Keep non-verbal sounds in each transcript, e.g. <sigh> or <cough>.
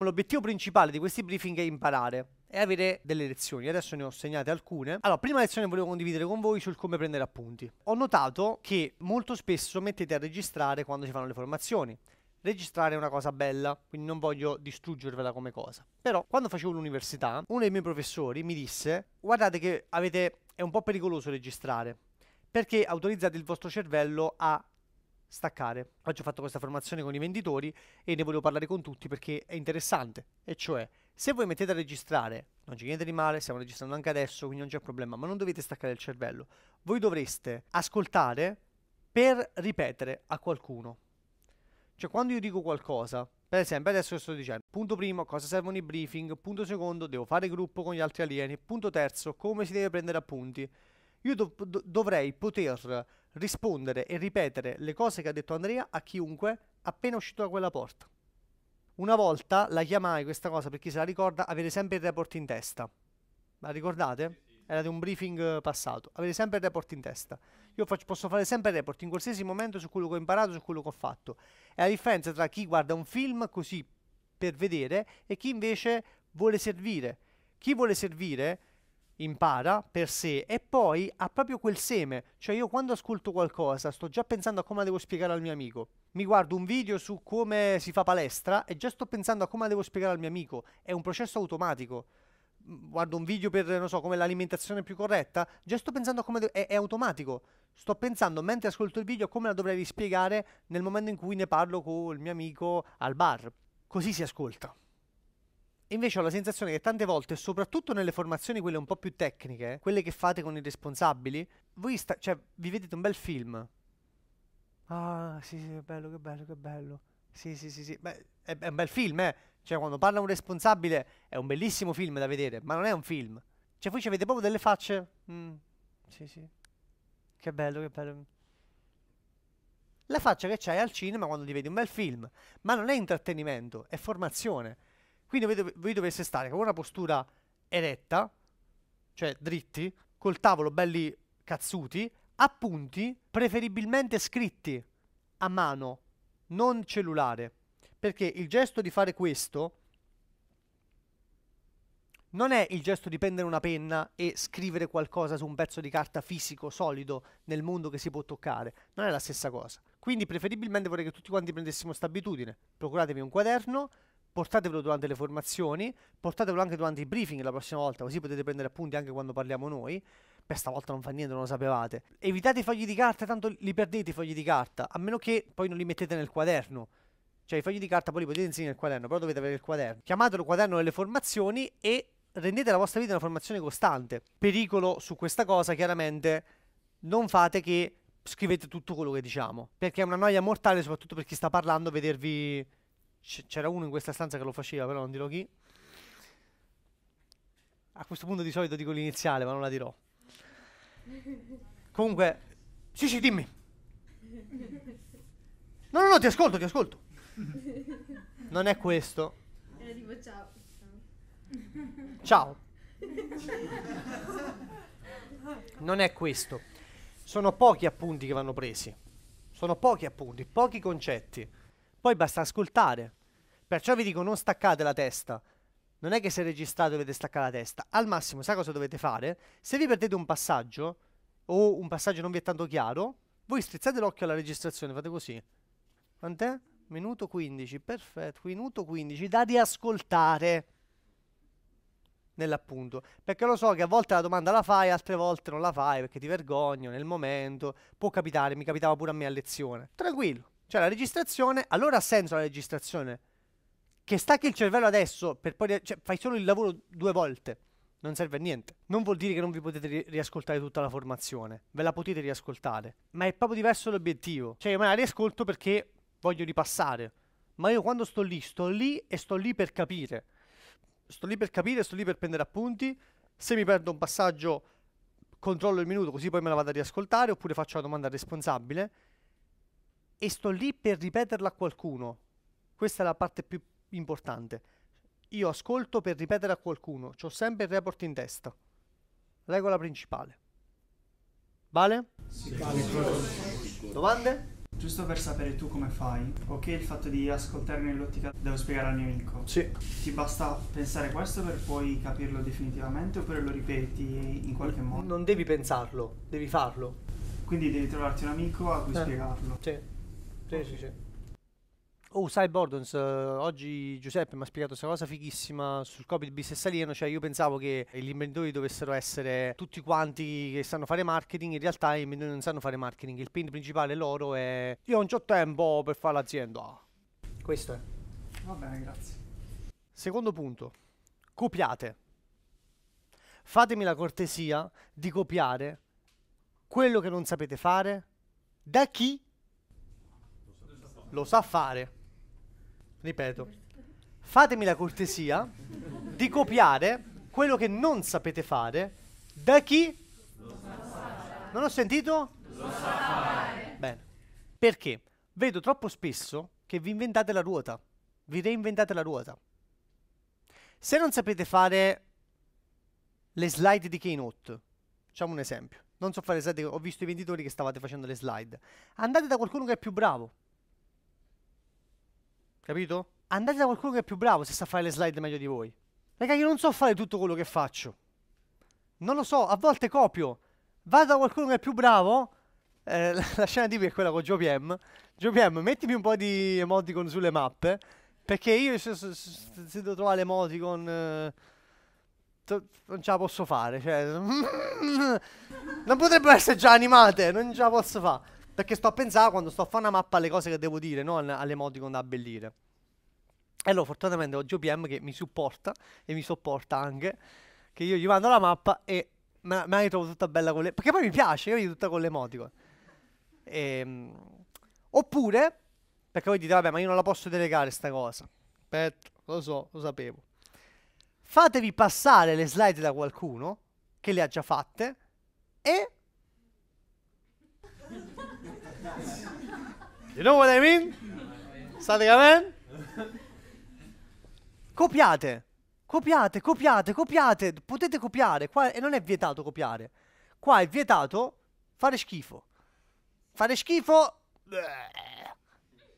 L'obiettivo principale di questi briefing è imparare e avere delle lezioni. Adesso ne ho segnate alcune. Allora, prima lezione volevo condividere con voi sul come prendere appunti. Ho notato che molto spesso mettete a registrare quando si fanno le formazioni. Registrare è una cosa bella, quindi non voglio distruggervela come cosa. Però quando facevo l'università, uno dei miei professori mi disse guardate che avete... è un po' pericoloso registrare, perché autorizzate il vostro cervello a staccare. Oggi ho fatto questa formazione con i venditori e ne volevo parlare con tutti perché è interessante. E cioè, se voi mettete a registrare, non ci niente di male, stiamo registrando anche adesso, quindi non c'è problema, ma non dovete staccare il cervello. Voi dovreste ascoltare per ripetere a qualcuno. Cioè, quando io dico qualcosa, per esempio, adesso sto dicendo, punto primo, cosa servono i briefing, punto secondo, devo fare gruppo con gli altri alieni, punto terzo, come si deve prendere appunti. Io do- dovrei poter rispondere e ripetere le cose che ha detto Andrea a chiunque appena uscito da quella porta. Una volta la chiamai questa cosa per chi se la ricorda, avere sempre il report in testa. La ricordate? Era di un briefing eh, passato. Avere sempre il report in testa. Io faccio, posso fare sempre il report in qualsiasi momento su quello che ho imparato, su quello che ho fatto. È la differenza tra chi guarda un film così per vedere e chi invece vuole servire. Chi vuole servire impara per sé e poi ha proprio quel seme, cioè io quando ascolto qualcosa sto già pensando a come la devo spiegare al mio amico. Mi guardo un video su come si fa palestra e già sto pensando a come la devo spiegare al mio amico, è un processo automatico. Mm, guardo un video per, non so, come l'alimentazione più corretta, già sto pensando a come... devo, è, è automatico. Sto pensando, mentre ascolto il video, a come la dovrei spiegare nel momento in cui ne parlo con il mio amico al bar. Così si ascolta. Invece ho la sensazione che tante volte, soprattutto nelle formazioni quelle un po' più tecniche, quelle che fate con i responsabili, voi sta- cioè, vi vedete un bel film. Ah, sì, sì, che bello, che bello, che bello. Sì, sì, sì, sì. Beh, è, è un bel film, eh. Cioè, quando parla un responsabile è un bellissimo film da vedere, ma non è un film. Cioè, voi ci avete proprio delle facce. Mm, sì, sì. Che bello, che bello. La faccia che c'hai al cinema quando ti vedi un bel film, ma non è intrattenimento, è formazione. Quindi voi, dov- voi doveste stare con una postura eretta, cioè dritti, col tavolo belli cazzuti, appunti preferibilmente scritti a mano, non cellulare, perché il gesto di fare questo non è il gesto di prendere una penna e scrivere qualcosa su un pezzo di carta fisico, solido, nel mondo che si può toccare, non è la stessa cosa. Quindi preferibilmente vorrei che tutti quanti prendessimo questa abitudine. Procuratevi un quaderno, portatevelo durante le formazioni, portatevelo anche durante i briefing la prossima volta, così potete prendere appunti anche quando parliamo noi. Beh, stavolta non fa niente, non lo sapevate. Evitate i fogli di carta, tanto li perdete i fogli di carta, a meno che poi non li mettete nel quaderno. Cioè i fogli di carta poi li potete inserire nel quaderno, però dovete avere il quaderno. Chiamatelo quaderno delle formazioni e rendete la vostra vita una formazione costante. Pericolo su questa cosa, chiaramente, non fate che scrivete tutto quello che diciamo, perché è una noia mortale soprattutto per chi sta parlando vedervi c- c'era uno in questa stanza che lo faceva, però non dirò chi. A questo punto di solito dico l'iniziale, ma non la dirò. Comunque, sì, sì, dimmi. No, no, no, ti ascolto, ti ascolto. Non è questo. Era tipo ciao. Ciao. Non è questo. Sono pochi appunti che vanno presi. Sono pochi appunti, pochi concetti. Poi basta ascoltare. Perciò vi dico non staccate la testa. Non è che se registrate dovete staccare la testa. Al massimo, sai cosa dovete fare? Se vi perdete un passaggio o un passaggio non vi è tanto chiaro, voi strizzate l'occhio alla registrazione, fate così. Quant'è? Minuto 15, perfetto, minuto 15 da riascoltare nell'appunto. Perché lo so che a volte la domanda la fai, altre volte non la fai perché ti vergogno nel momento. Può capitare, mi capitava pure a me a lezione. Tranquillo. Cioè la registrazione, allora ha senso la registrazione. Che stacchi il cervello adesso per poi... Cioè, fai solo il lavoro due volte. Non serve a niente. Non vuol dire che non vi potete ri- riascoltare tutta la formazione. Ve la potete riascoltare. Ma è proprio diverso l'obiettivo. Cioè io me la riascolto perché voglio ripassare. Ma io quando sto lì, sto lì e sto lì per capire. Sto lì per capire, sto lì per prendere appunti. Se mi perdo un passaggio controllo il minuto così poi me la vado a riascoltare oppure faccio la domanda al responsabile e sto lì per ripeterla a qualcuno. Questa è la parte più importante. Io ascolto per ripetere a qualcuno, ho sempre il report in testa. Regola principale. Vale? Sì, vale. Domande? Giusto per sapere tu come fai, ok il fatto di ascoltarmi nell'ottica devo spiegare al mio amico. Sì. Ti basta pensare questo per poi capirlo definitivamente oppure lo ripeti in qualche modo? Non devi pensarlo, devi farlo. Quindi devi trovarti un amico a cui eh. spiegarlo. Sì. Sì, sì, sì. Oh, sai Bordons, oggi Giuseppe mi ha spiegato questa cosa fighissima sul copy di business alieno, cioè io pensavo che gli inventori dovessero essere tutti quanti che sanno fare marketing, in realtà gli inventori non sanno fare marketing, il pin principale loro è io non ho tempo per fare l'azienda. Questo è. Va bene, grazie. Secondo punto, copiate. Fatemi la cortesia di copiare quello che non sapete fare da chi lo sa fare. Ripeto, fatemi la cortesia di copiare quello che non sapete fare da chi... Lo sa fare. Non ho sentito? Lo sa fare. Bene. Perché vedo troppo spesso che vi inventate la ruota. Vi reinventate la ruota. Se non sapete fare le slide di Keynote, facciamo un esempio. Non so fare le slide, ho visto i venditori che stavate facendo le slide. Andate da qualcuno che è più bravo Capito? Andate da qualcuno che è più bravo se sa fare le slide meglio di voi. Raga, io non so fare tutto quello che faccio. Non lo so, a volte copio. Vado da qualcuno che è più bravo. Eh, <laughs> la, scena di tipica è quella con JoPM. JoPM, mettimi un po' di emoticon sulle mappe. Perché io se, se, se devo trovare l'emoticon... Eh, non ce la posso fare. Cioè, <laughs> non potrebbero essere già animate. Non ce la posso fare. Perché sto a pensare quando sto a fare una mappa alle cose che devo dire, non alle all'emoticon da abbellire. E allora fortunatamente ho GPM che mi supporta e mi sopporta anche, che io gli mando la mappa e me la ritrovo tutta bella con le... Perché poi mi piace, io tutta con le emoticon. E... Ehm, oppure, perché voi dite, vabbè, ma io non la posso delegare sta cosa. Aspetta, lo so, lo sapevo. Fatevi passare le slide da qualcuno che le ha già fatte e You know what I mean? State capendo? Copiate. Copiate, copiate, copiate. Potete copiare. Qua, e non è vietato copiare. Qua è vietato fare schifo. Fare schifo...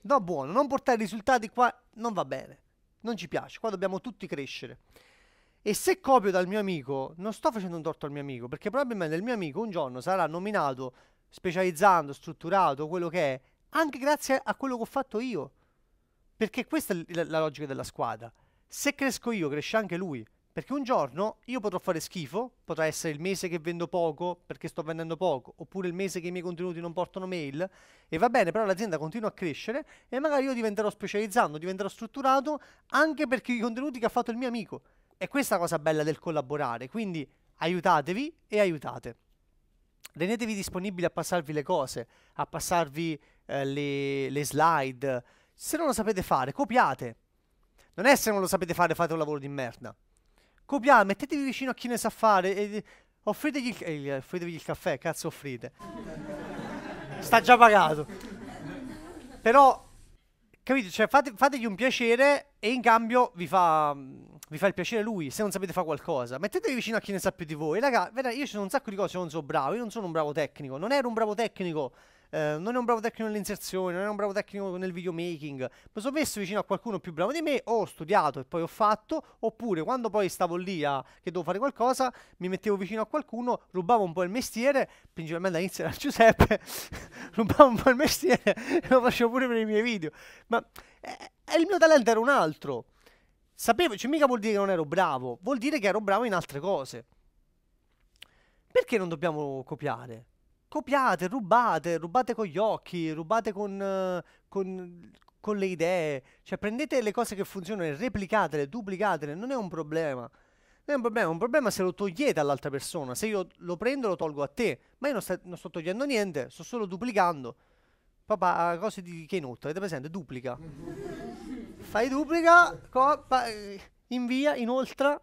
No buono, non portare risultati qua non va bene. Non ci piace, qua dobbiamo tutti crescere. E se copio dal mio amico, non sto facendo un torto al mio amico, perché probabilmente il mio amico un giorno sarà nominato specializzando, strutturato, quello che è, anche grazie a quello che ho fatto io. Perché questa è la, la logica della squadra. Se cresco io, cresce anche lui. Perché un giorno io potrò fare schifo, potrà essere il mese che vendo poco perché sto vendendo poco, oppure il mese che i miei contenuti non portano mail, e va bene, però l'azienda continua a crescere e magari io diventerò specializzando, diventerò strutturato anche perché i contenuti che ha fatto il mio amico. E questa è la cosa bella del collaborare, quindi aiutatevi e aiutate rendetevi disponibili a passarvi le cose, a passarvi eh, le, le slide. Se non lo sapete fare, copiate. Non è se non lo sapete fare, fate un lavoro di merda. Copiate, mettetevi vicino a chi ne sa fare e offritegli il, eh, offritegli il caffè, cazzo offrite. Sta già pagato. Però Capito? Cioè, fate, fategli un piacere e in cambio vi fa, vi fa il piacere lui, se non sapete fare qualcosa. Mettetevi vicino a chi ne sa più di voi. Raga, io ci sono un sacco di cose, io non sono bravo, io non sono un bravo tecnico. Non ero un bravo tecnico eh, non è un bravo tecnico nell'inserzione, non è un bravo tecnico nel videomaking, mi sono messo vicino a qualcuno più bravo di me, ho studiato e poi ho fatto, oppure quando poi stavo lì a, che devo fare qualcosa, mi mettevo vicino a qualcuno, rubavo un po' il mestiere, principalmente all'inizio era Giuseppe, <laughs> rubavo un po' il mestiere e lo facevo pure per i miei video, ma eh, il mio talento era un altro. Sapevo, cioè mica vuol dire che non ero bravo, vuol dire che ero bravo in altre cose. Perché non dobbiamo copiare? copiate, rubate, rubate con gli occhi, rubate con, con, con le idee, cioè prendete le cose che funzionano e replicatele, duplicatele, non è un problema. Non è un problema, è un problema se lo togliete all'altra persona, se io lo prendo lo tolgo a te, ma io non, sta, non sto togliendo niente, sto solo duplicando. Papà, cose di inoltre, avete presente? Duplica. <laughs> Fai duplica, invia, inoltre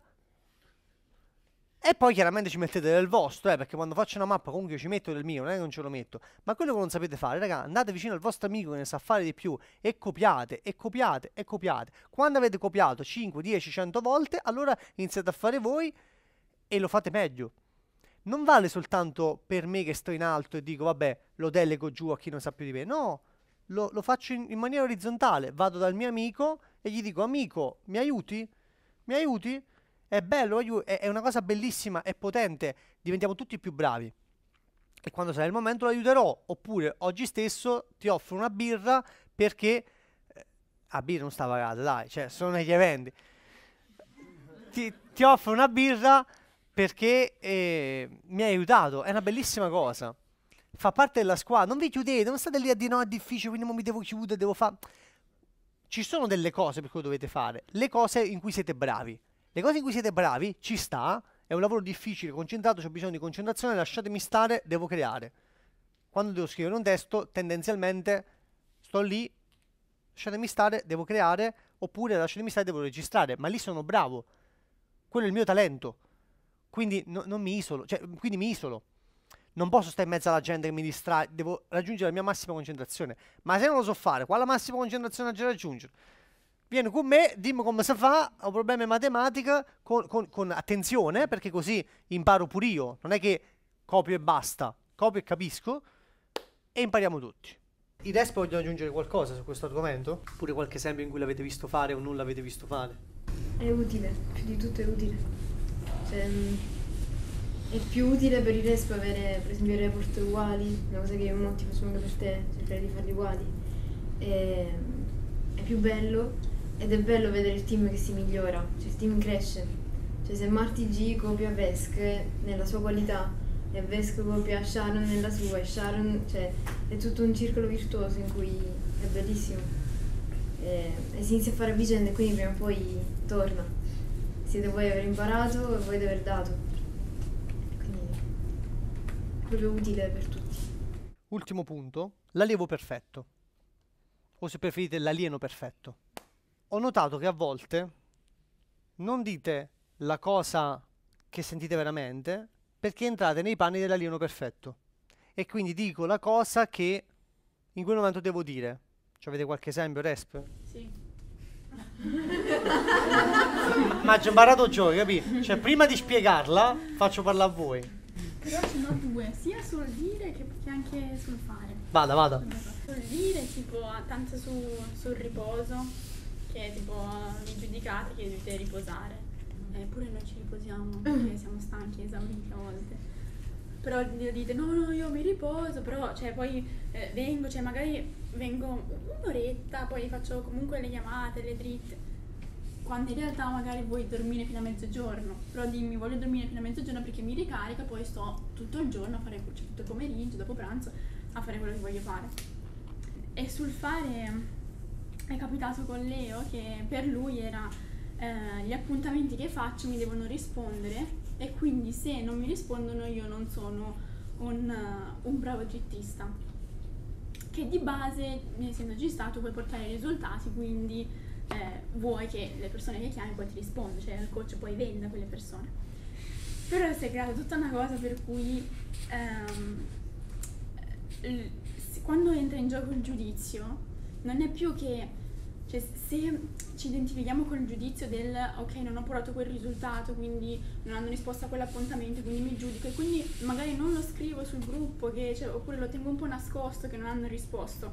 e poi chiaramente ci mettete del vostro, eh, perché quando faccio una mappa comunque io ci metto del mio, non è che non ce lo metto. Ma quello che non sapete fare, raga, andate vicino al vostro amico che ne sa fare di più e copiate, e copiate, e copiate. Quando avete copiato 5, 10, 100 volte, allora iniziate a fare voi e lo fate meglio. Non vale soltanto per me che sto in alto e dico, vabbè, lo delego giù a chi non sa più di me. No, lo, lo faccio in, in maniera orizzontale. Vado dal mio amico e gli dico, amico, mi aiuti? Mi aiuti? È bello, è una cosa bellissima, è potente, diventiamo tutti più bravi. E quando sarà il momento lo aiuterò, oppure oggi stesso ti offro una birra perché... Ah, birra non sta pagata, dai, cioè sono negli eventi. Ti, ti offro una birra perché eh, mi hai aiutato, è una bellissima cosa. Fa parte della squadra, non vi chiudete, non state lì a dire no, è difficile, quindi mi devo chiudere, devo fare... Ci sono delle cose per cui dovete fare, le cose in cui siete bravi. Le cose in cui siete bravi ci sta, è un lavoro difficile, concentrato, ho bisogno di concentrazione, lasciatemi stare, devo creare. Quando devo scrivere un testo, tendenzialmente sto lì, lasciatemi stare, devo creare, oppure lasciatemi stare, devo registrare, ma lì sono bravo. Quello è il mio talento. Quindi no, non mi isolo, cioè, quindi mi isolo. Non posso stare in mezzo alla gente che mi distrae, devo raggiungere la mia massima concentrazione. Ma se non lo so fare, quale massima concentrazione raggiungere? vieni con me, dimmi come si fa, ho problemi di matematica, con, con, con, attenzione, perché così imparo pure io, non è che copio e basta, copio e capisco, e impariamo tutti. I test vogliono aggiungere qualcosa su questo argomento? Pure qualche esempio in cui l'avete visto fare o non l'avete visto fare? È utile, più di tutto è utile. Cioè, è più utile per i test avere per esempio i report uguali, una cosa che un facciamo anche per te, cercare di farli uguali. E, ehm, è più bello ed è bello vedere il team che si migliora, cioè il team cresce. Cioè se Marty G copia Vesk nella sua qualità e Vesk copia Sharon nella sua e Sharon, cioè è tutto un circolo virtuoso in cui è bellissimo. E, e si inizia a fare vicende, quindi prima o poi torna. Siete voi aver imparato e voi aver dato. Quindi è proprio utile per tutti. Ultimo punto, l'allievo perfetto. O se preferite l'alieno perfetto ho notato che a volte non dite la cosa che sentite veramente perché entrate nei panni dell'alieno perfetto e quindi dico la cosa che in quel momento devo dire. Cioè, avete qualche esempio, Resp? Sì. Ma ci ho imparato gioia, capi? Cioè, prima di spiegarla, faccio parlare a voi. Però ce ne ho due, sia sul dire che, anche sul fare. Vada, vada. Sul dire, tipo, tanto su, sul riposo che tipo vi giudicate che dovete riposare. Mm. Eppure noi ci riposiamo mm. perché siamo stanchi, esauriti a volte. Però dite no, no, io mi riposo, però cioè, poi eh, vengo, cioè magari vengo un'oretta, poi faccio comunque le chiamate, le dritte quando in realtà magari vuoi dormire fino a mezzogiorno, però dimmi voglio dormire fino a mezzogiorno perché mi ricarica, poi sto tutto il giorno a fare cioè, tutto il pomeriggio, dopo pranzo, a fare quello che voglio fare. E sul fare è capitato con Leo che per lui era eh, gli appuntamenti che faccio mi devono rispondere e quindi se non mi rispondono io non sono un, eh, un bravo gittista che di base essendo gistato puoi portare i risultati quindi eh, vuoi che le persone che chiami poi ti rispondano cioè il coach poi venda quelle persone però si è creata tutta una cosa per cui ehm, quando entra in gioco il giudizio non è più che cioè, se ci identifichiamo con il giudizio del ok, non ho provato quel risultato, quindi non hanno risposto a quell'appuntamento, quindi mi giudico e quindi magari non lo scrivo sul gruppo che, cioè, oppure lo tengo un po' nascosto che non hanno risposto,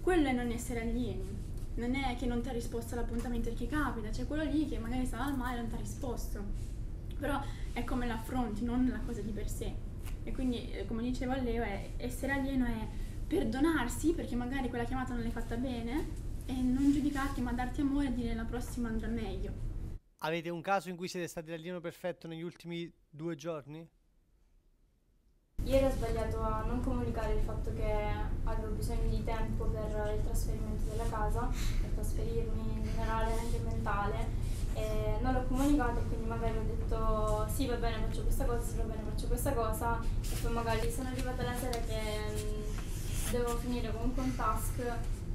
quello è non essere alieni. Non è che non ti ha risposto all'appuntamento perché capita, c'è cioè quello lì che magari stava al mare e non ti ha risposto. Però è come l'affronti, non la cosa di per sé. E quindi, eh, come diceva Leo, è, essere alieno è perdonarsi perché magari quella chiamata non l'hai fatta bene e non giudicarti ma darti amore e dire la prossima andrà meglio. Avete un caso in cui siete stati l'alieno perfetto negli ultimi due giorni? Ieri ho sbagliato a non comunicare il fatto che avevo bisogno di tempo per il trasferimento della casa, per trasferirmi in generale anche mentale e non l'ho comunicato e quindi magari ho detto sì va bene faccio questa cosa, sì va bene faccio questa cosa e poi magari sono arrivata la sera che mm, dovevo finire comunque un task,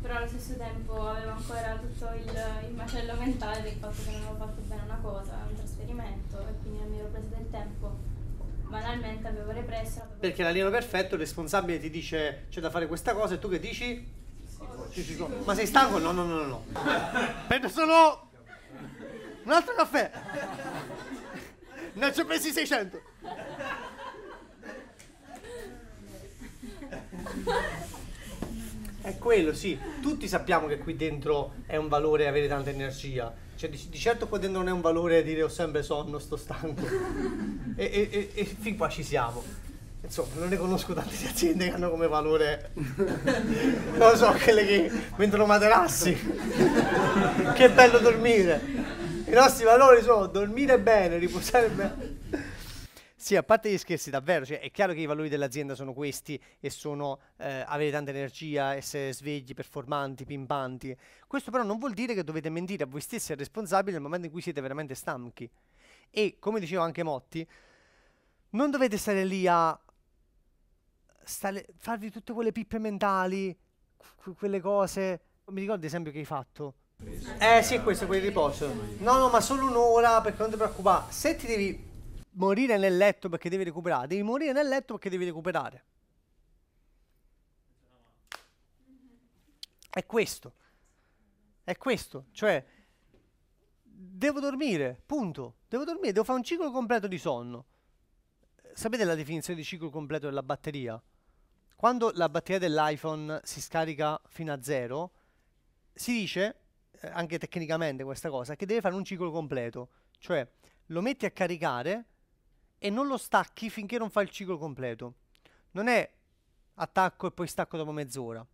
però allo stesso tempo avevo ancora tutto il, il macello mentale del fatto che non avevo fatto bene una cosa, un trasferimento e quindi non mi ero presa del tempo banalmente avevo represso. Avevo... Perché l'alieno perfetto, il responsabile ti dice c'è da fare questa cosa e tu che dici? Sì, sì, sì, Ma sei stanco? No, no, no, no. Prendo solo un altro caffè. Ne ho già presi 600. È quello, sì. Tutti sappiamo che qui dentro è un valore avere tanta energia. Cioè, di, di certo qua dentro non è un valore dire ho sempre sonno, sto stanco. e, e, e, e fin qua ci siamo. Insomma, non ne conosco tante aziende che hanno come valore, non lo so, quelle che vendono materassi. che bello dormire. I nostri valori sono dormire bene, riposare bene. Sì, a parte gli scherzi, davvero, cioè, è chiaro che i valori dell'azienda sono questi e sono eh, avere tanta energia, essere svegli, performanti, pimpanti. Questo però non vuol dire che dovete mentire a voi stessi e al responsabile nel momento in cui siete veramente stanchi. E, come diceva anche Motti, non dovete stare lì a stare, farvi tutte quelle pippe mentali, quelle cose. Mi ricordo esempio che hai fatto. Eh sì, questo quel riposo. No, no, ma solo un'ora perché non ti preoccupare. Se ti devi morire nel letto perché devi recuperare, devi morire nel letto perché devi recuperare. È questo. È questo. Cioè, devo dormire, punto. Devo dormire, devo fare un ciclo completo di sonno. Sapete la definizione di ciclo completo della batteria? Quando la batteria dell'iPhone si scarica fino a zero, si dice, eh, anche tecnicamente questa cosa, che deve fare un ciclo completo. Cioè, lo metti a caricare e non lo stacchi finché non fa il ciclo completo. Non è attacco e poi stacco dopo mezz'ora.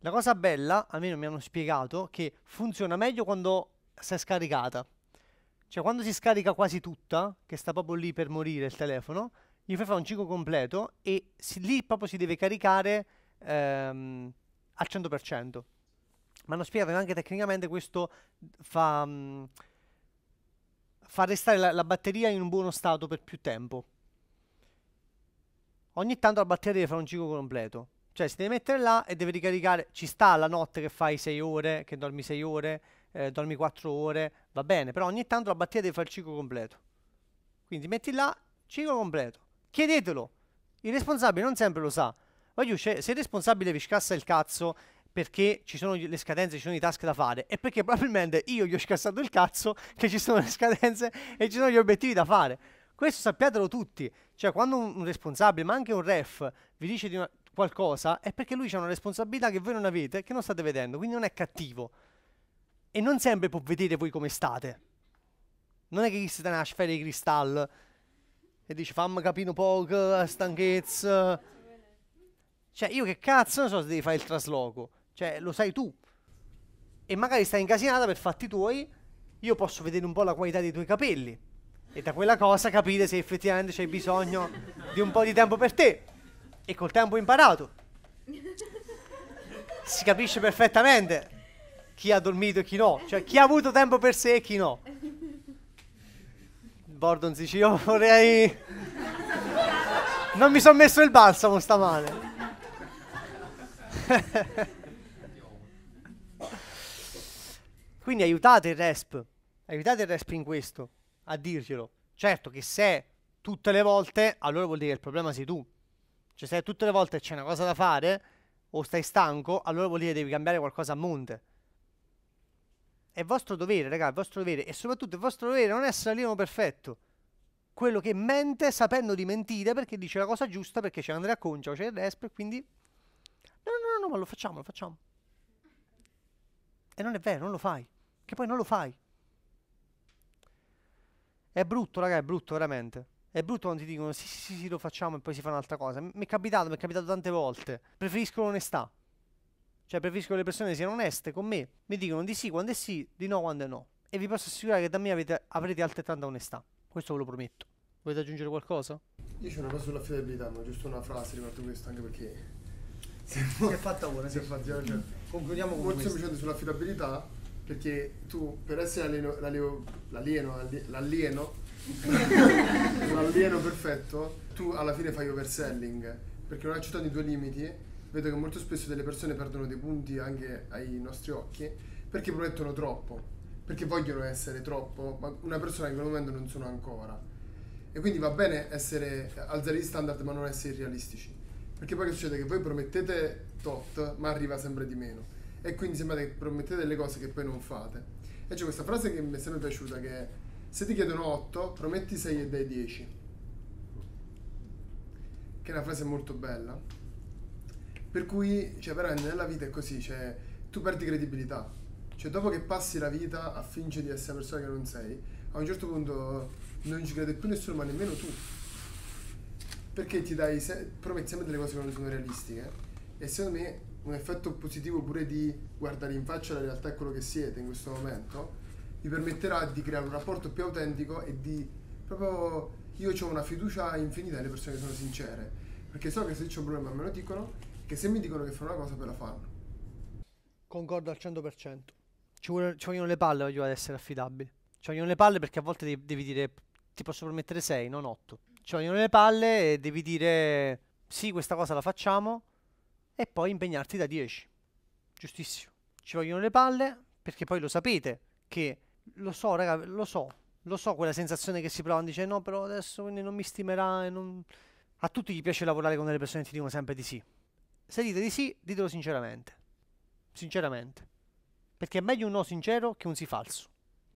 La cosa bella, almeno mi hanno spiegato, che funziona meglio quando si è scaricata. Cioè quando si scarica quasi tutta, che sta proprio lì per morire il telefono, gli fai fare un ciclo completo e si, lì proprio si deve caricare ehm, al 100%. Ma hanno spiegato che anche tecnicamente questo fa... Mh, far restare la, la batteria in un buono stato per più tempo. Ogni tanto la batteria deve fare un ciclo completo. Cioè si deve mettere là e deve ricaricare. Ci sta la notte che fai 6 ore, che dormi 6 ore, eh, dormi 4 ore, va bene. Però ogni tanto la batteria deve fare il ciclo completo. Quindi metti là, ciclo completo. Chiedetelo. Il responsabile non sempre lo sa. Voglio, se il responsabile vi scassa il cazzo perché ci sono le scadenze, ci sono i task da fare e perché probabilmente io gli ho scassato il cazzo <laughs> che ci sono le scadenze e ci sono gli obiettivi da fare. Questo sappiatelo tutti, cioè quando un responsabile, ma anche un ref, vi dice di una, qualcosa è perché lui ha una responsabilità che voi non avete, che non state vedendo, quindi non è cattivo. E non sempre può vedere voi come state. Non è che siete si una sfera di cristallo e dice fammi capire poco, stanchezza. Cioè, io che cazzo non so se devi fare il trasloco. Cioè, lo sai tu. E magari stai incasinata per fatti tuoi, io posso vedere un po' la qualità dei tuoi capelli. E da quella cosa capire se effettivamente c'è bisogno di un po' di tempo per te. E col tempo imparato. Si capisce perfettamente chi ha dormito e chi no. Cioè, chi ha avuto tempo per sé e chi no. Bordon dice, io vorrei... Non mi sono messo il balsamo stamane. <laughs> Quindi aiutate il resp, aiutate il resp in questo, a dirglielo. Certo che se tutte le volte, allora vuol dire che il problema sei tu. Cioè se tutte le volte c'è una cosa da fare o stai stanco, allora vuol dire che devi cambiare qualcosa a monte. È vostro dovere, raga, è vostro dovere. E soprattutto è vostro dovere non essere l'alieno perfetto. Quello che mente sapendo di mentire perché dice la cosa giusta, perché c'è Andrea Concia, o c'è il resp, quindi... No, no, no, no, ma lo facciamo, lo facciamo. E non è vero, non lo fai che poi non lo fai. È brutto, raga, è brutto veramente. È brutto quando ti dicono sì, sì, sì, sì lo facciamo e poi si fa un'altra cosa. Mi è capitato, mi è capitato tante volte. Preferisco l'onestà. Cioè, preferisco che le persone siano oneste con me. Mi dicono di sì quando è sì, di no quando è no. E vi posso assicurare che da me avete, avrete altrettanta onestà. Questo ve lo prometto. Volete aggiungere qualcosa? Io c'è una cosa sull'affidabilità, ma giusto una frase riguardo questo, anche perché... Si è fatta ora, si è fatta ora. Cioè, concludiamo con questo. Molto semplicemente sull'affidabilità perché tu per essere alieno, l'alieno, l'alieno, l'alieno, <laughs> l'alieno perfetto, tu alla fine fai overselling, perché non accettando i tuoi limiti, vedo che molto spesso delle persone perdono dei punti anche ai nostri occhi, perché promettono troppo, perché vogliono essere troppo, ma una persona in quel momento non sono ancora. E quindi va bene essere, alzare gli standard ma non essere irrealistici. Perché poi che succede? Che voi promettete tot, ma arriva sempre di meno e quindi sembrate che promettete delle cose che poi non fate. E c'è questa frase che mi è sempre piaciuta che è se ti chiedono 8, prometti 6 e dai 10. Che è una frase molto bella. Per cui, cioè, veramente nella vita è così, cioè, tu perdi credibilità. Cioè, dopo che passi la vita a fingere di essere una persona che non sei, a un certo punto non ci crede più nessuno, ma nemmeno tu. Perché ti dai, se- prometti sempre delle cose che non sono realistiche. E secondo me un effetto positivo pure di guardare in faccia la realtà e quello che siete in questo momento, vi permetterà di creare un rapporto più autentico e di proprio io ho una fiducia infinita nelle persone che sono sincere, perché so che se c'è un problema me lo dicono, che se mi dicono che fanno una cosa poi la fanno. Concordo al 100%. Ci, vuole, ci vogliono le palle voglio ad essere affidabili. Ci vogliono le palle perché a volte devi, devi dire ti posso promettere 6, non 8. Ci vogliono le palle e devi dire sì, questa cosa la facciamo, e poi impegnarti da 10. Giustissimo. Ci vogliono le palle perché poi lo sapete che lo so, raga, lo so. Lo so quella sensazione che si prova, dice no, però adesso non mi stimerà e non... A tutti gli piace lavorare con delle persone che ti dicono sempre di sì. Se dite di sì, ditelo sinceramente. Sinceramente. Perché è meglio un no sincero che un sì falso.